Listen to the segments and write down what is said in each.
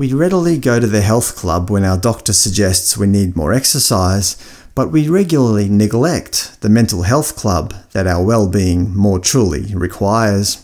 We readily go to the health club when our doctor suggests we need more exercise, but we regularly neglect the mental health club that our well-being more truly requires.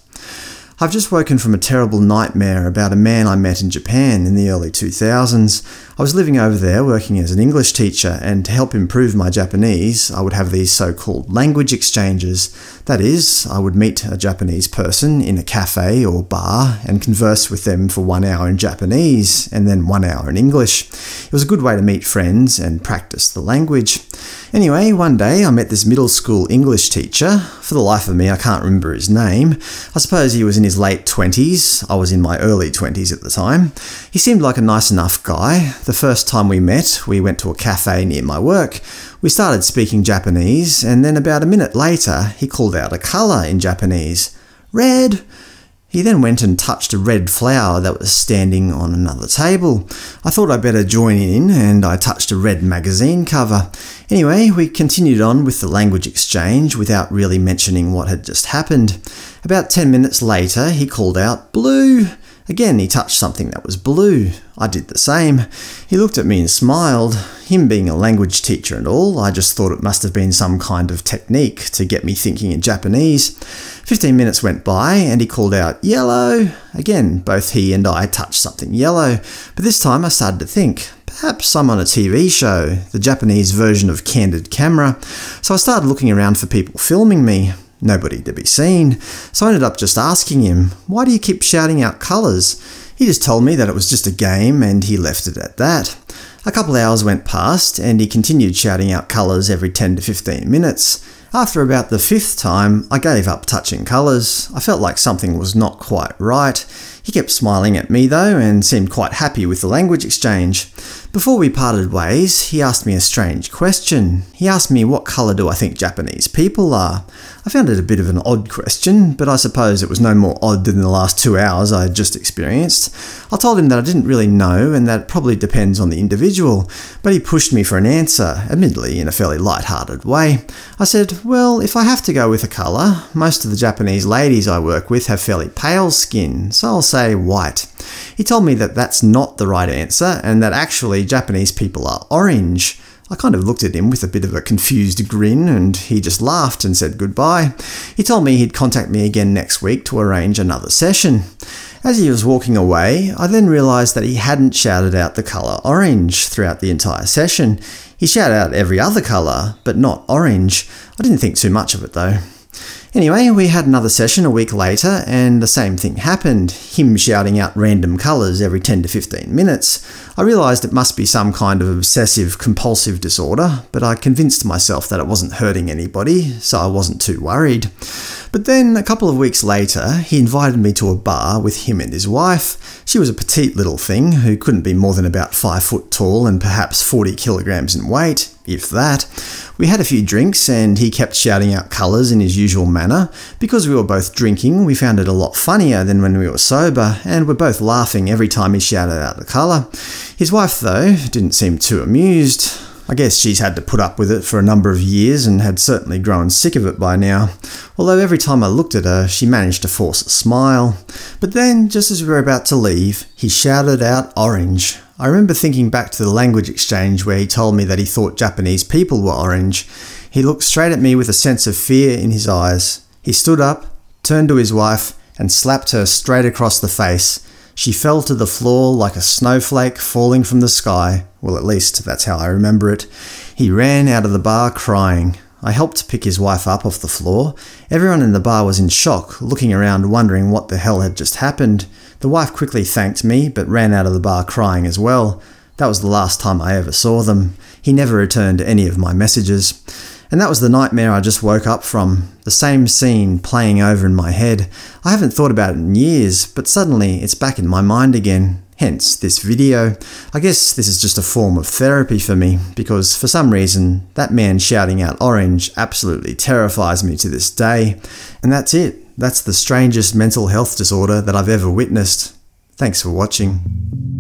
I've just woken from a terrible nightmare about a man I met in Japan in the early 2000s. I was living over there working as an English teacher, and to help improve my Japanese, I would have these so called language exchanges. That is, I would meet a Japanese person in a cafe or bar and converse with them for one hour in Japanese and then one hour in English. It was a good way to meet friends and practice the language. Anyway, one day I met this middle school English teacher. For the life of me, I can't remember his name. I suppose he was an in his late 20s, I was in my early 20s at the time. He seemed like a nice enough guy. The first time we met, we went to a cafe near my work. We started speaking Japanese, and then about a minute later, he called out a colour in Japanese. Red! He then went and touched a red flower that was standing on another table. I thought I'd better join in, and I touched a red magazine cover. Anyway, we continued on with the language exchange without really mentioning what had just happened. About 10 minutes later, he called out, Blue! Again, he touched something that was blue. I did the same. He looked at me and smiled. Him being a language teacher and all, I just thought it must have been some kind of technique to get me thinking in Japanese. Fifteen minutes went by and he called out, Yellow! Again, both he and I touched something yellow, but this time I started to think. Perhaps I'm on a TV show, the Japanese version of Candid Camera, so I started looking around for people filming me. Nobody to be seen, so I ended up just asking him, Why do you keep shouting out colours? He just told me that it was just a game and he left it at that. A couple hours went past and he continued shouting out colours every 10 to 15 minutes. After about the fifth time, I gave up touching colours. I felt like something was not quite right. He kept smiling at me though and seemed quite happy with the language exchange. Before we parted ways, he asked me a strange question. He asked me what colour do I think Japanese people are. I found it a bit of an odd question, but I suppose it was no more odd than the last two hours I had just experienced. I told him that I didn't really know and that it probably depends on the individual, but he pushed me for an answer, admittedly in a fairly light-hearted way. I said, well, if I have to go with a colour, most of the Japanese ladies I work with have fairly pale skin, so I'll say." say white. He told me that that's not the right answer and that actually Japanese people are orange. I kind of looked at him with a bit of a confused grin and he just laughed and said goodbye. He told me he'd contact me again next week to arrange another session. As he was walking away, I then realised that he hadn't shouted out the colour orange throughout the entire session. He shouted out every other colour, but not orange. I didn't think too much of it though. Anyway, we had another session a week later, and the same thing happened him shouting out random colours every 10 to 15 minutes. I realised it must be some kind of obsessive compulsive disorder, but I convinced myself that it wasn't hurting anybody, so I wasn't too worried. But then, a couple of weeks later, he invited me to a bar with him and his wife. She was a petite little thing who couldn't be more than about 5 foot tall and perhaps 40 kilograms in weight, if that. We had a few drinks and he kept shouting out colours in his usual manner. Because we were both drinking, we found it a lot funnier than when we were sober and were both laughing every time he shouted out the colour. His wife, though, didn't seem too amused. I guess she's had to put up with it for a number of years and had certainly grown sick of it by now, although every time I looked at her, she managed to force a smile. But then, just as we were about to leave, he shouted out orange. I remember thinking back to the language exchange where he told me that he thought Japanese people were orange. He looked straight at me with a sense of fear in his eyes. He stood up, turned to his wife, and slapped her straight across the face. She fell to the floor like a snowflake falling from the sky. Well, at least that's how I remember it. He ran out of the bar crying. I helped pick his wife up off the floor. Everyone in the bar was in shock, looking around wondering what the hell had just happened. The wife quickly thanked me, but ran out of the bar crying as well. That was the last time I ever saw them. He never returned any of my messages. And that was the nightmare I just woke up from, the same scene playing over in my head. I haven't thought about it in years, but suddenly it's back in my mind again, hence this video. I guess this is just a form of therapy for me, because for some reason, that man shouting out orange absolutely terrifies me to this day. And that's it. That's the strangest mental health disorder that I've ever witnessed. Thanks for watching.